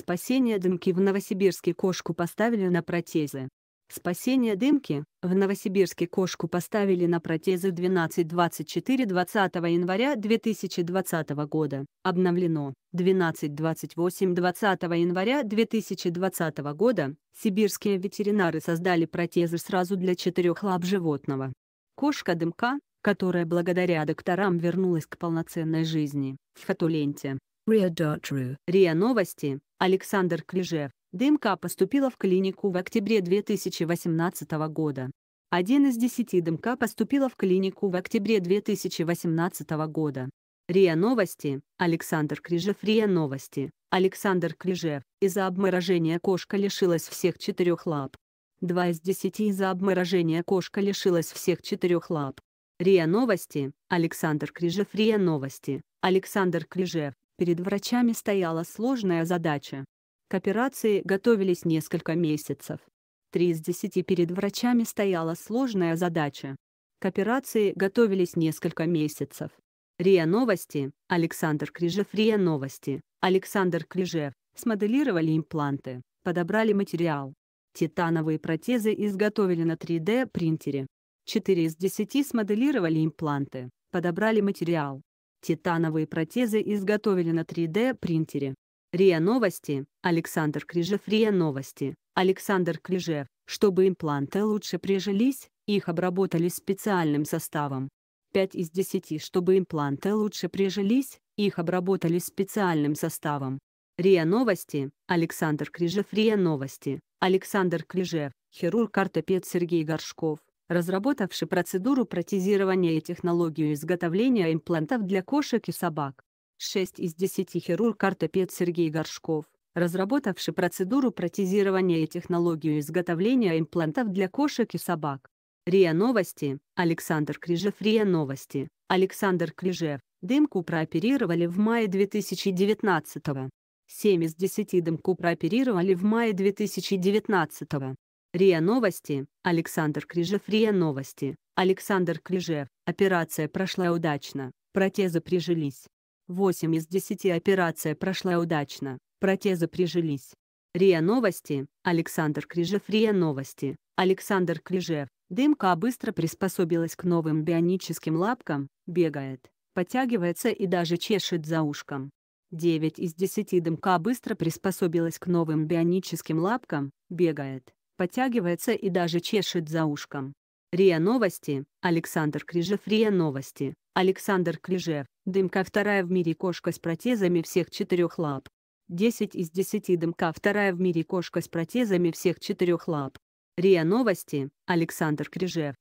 Спасение дымки в Новосибирске кошку поставили на протезы. Спасение дымки в Новосибирске кошку поставили на протезы 12.24 20 января 2020 года. Обновлено 12.28 20 января 2020 года. Сибирские ветеринары создали протезы сразу для четырех лап животного. Кошка дымка, которая благодаря докторам вернулась к полноценной жизни, в фотоленте. Риа.ру. РИА Новости. Александр Клижев. ДМК поступила в клинику в октябре 2018 года. Один из десяти ДМК поступила в клинику в октябре 2018 года. РИА Новости. Александр Крижев. РИА Новости. Александр Крижев. Из-за обморожения кошка лишилась всех четырех лап. Два из десяти из-за обморожения кошка лишилась всех четырех лап. РИА Новости. Александр Крижев. РИА Новости. Александр Крижев. Перед врачами стояла сложная задача. К операции готовились несколько месяцев. Три из десяти перед врачами стояла сложная задача. К операции готовились несколько месяцев. РИА Новости, Александр Крижев РИА Новости, Александр Крижев, смоделировали импланты, подобрали материал. Титановые протезы изготовили на 3D-принтере. 4 из 10 смоделировали импланты, подобрали материал. Титановые протезы изготовили на 3D-принтере. РИА Новости, Александр Крижев РИА Новости, Александр Крижев. Чтобы импланты лучше прижились, их обработали специальным составом. 5 из 10 Чтобы импланты лучше прижились, их обработали специальным составом. РИА Новости, Александр Крижев РИА Новости, Александр Крижев, хирург-ортопед Сергей Горшков разработавший процедуру протезирования и технологию изготовления имплантов для кошек и собак. 6 из 10 хирург-ортопед Сергей Горшков, разработавший процедуру протезирования и технологию изготовления имплантов для кошек и собак. РИА Новости, Александр Крижев РИА Новости, Александр Крижев, дымку прооперировали в мае 2019 -го. 7 из 10 дымку прооперировали в мае 2019 -го. РИА Новости, Александр Крижев РИА Новости, Александр Крижев, операция прошла удачно, протезы прижились. 8 из 10 операция прошла удачно, протезы прижились. РИА Новости, Александр Крижев РИА Новости, Александр Крижев, дымка быстро приспособилась к новым бионическим лапкам, бегает, подтягивается и даже чешет за ушком. 9 из 10 дымка быстро приспособилась к новым бионическим лапкам, бегает, подтягивается и даже чешет за ушком. РИА Новости, Александр Крижев РИА Новости, Александр Крижев, дымка вторая в мире кошка с протезами всех четырех лап. 10 из 10 дымка вторая в мире кошка с протезами всех четырех лап. РИА Новости, Александр Крижев,